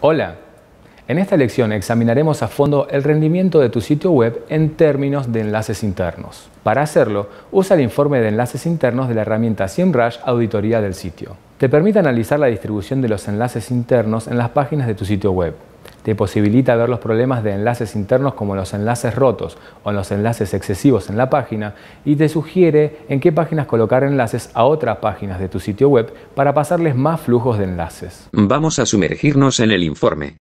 Hola, en esta lección examinaremos a fondo el rendimiento de tu sitio web en términos de enlaces internos. Para hacerlo, usa el informe de enlaces internos de la herramienta SEMrush Auditoría del sitio. Te permite analizar la distribución de los enlaces internos en las páginas de tu sitio web te posibilita ver los problemas de enlaces internos como los enlaces rotos o los enlaces excesivos en la página y te sugiere en qué páginas colocar enlaces a otras páginas de tu sitio web para pasarles más flujos de enlaces. Vamos a sumergirnos en el informe.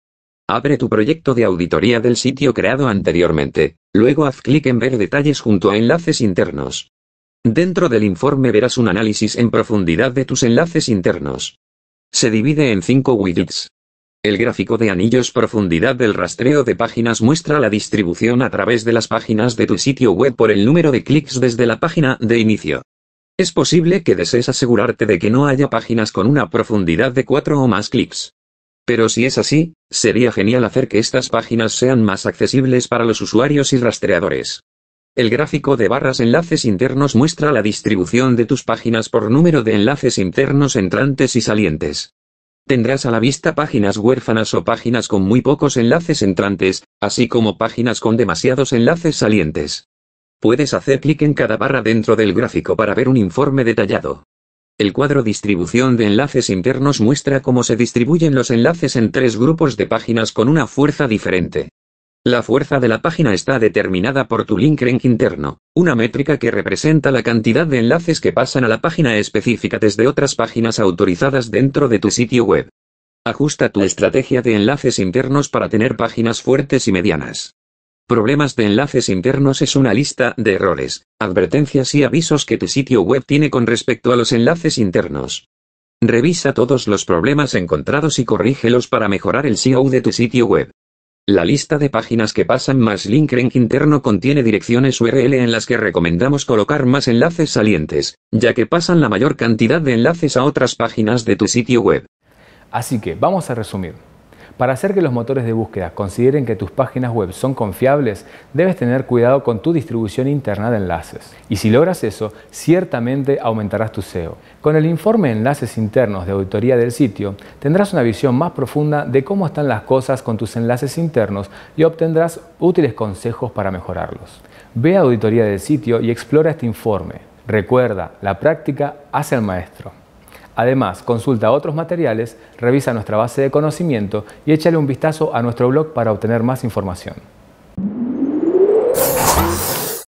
Abre tu proyecto de auditoría del sitio creado anteriormente. Luego haz clic en Ver detalles junto a Enlaces internos. Dentro del informe verás un análisis en profundidad de tus enlaces internos. Se divide en cinco widgets. El gráfico de anillos profundidad del rastreo de páginas muestra la distribución a través de las páginas de tu sitio web por el número de clics desde la página de inicio. Es posible que desees asegurarte de que no haya páginas con una profundidad de 4 o más clics. Pero si es así, sería genial hacer que estas páginas sean más accesibles para los usuarios y rastreadores. El gráfico de barras enlaces internos muestra la distribución de tus páginas por número de enlaces internos entrantes y salientes tendrás a la vista páginas huérfanas o páginas con muy pocos enlaces entrantes, así como páginas con demasiados enlaces salientes. Puedes hacer clic en cada barra dentro del gráfico para ver un informe detallado. El cuadro Distribución de enlaces internos muestra cómo se distribuyen los enlaces en tres grupos de páginas con una fuerza diferente. La fuerza de la página está determinada por tu link rank interno una métrica que representa la cantidad de enlaces que pasan a la página específica desde otras páginas autorizadas dentro de tu sitio web. Ajusta tu estrategia de enlaces internos para tener páginas fuertes y medianas. Problemas de enlaces internos es una lista de errores, advertencias y avisos que tu sitio web tiene con respecto a los enlaces internos. Revisa todos los problemas encontrados y corrígelos para mejorar el SEO de tu sitio web. La lista de páginas que pasan más link interno contiene direcciones URL en las que recomendamos colocar más enlaces salientes, ya que pasan la mayor cantidad de enlaces a otras páginas de tu sitio web. Así que vamos a resumir. Para hacer que los motores de búsqueda consideren que tus páginas web son confiables, debes tener cuidado con tu distribución interna de enlaces. Y si logras eso, ciertamente aumentarás tu SEO. Con el informe Enlaces Internos de Auditoría del Sitio, tendrás una visión más profunda de cómo están las cosas con tus enlaces internos y obtendrás útiles consejos para mejorarlos. Ve a Auditoría del Sitio y explora este informe. Recuerda, la práctica hace al maestro. Además, consulta otros materiales, revisa nuestra base de conocimiento y échale un vistazo a nuestro blog para obtener más información.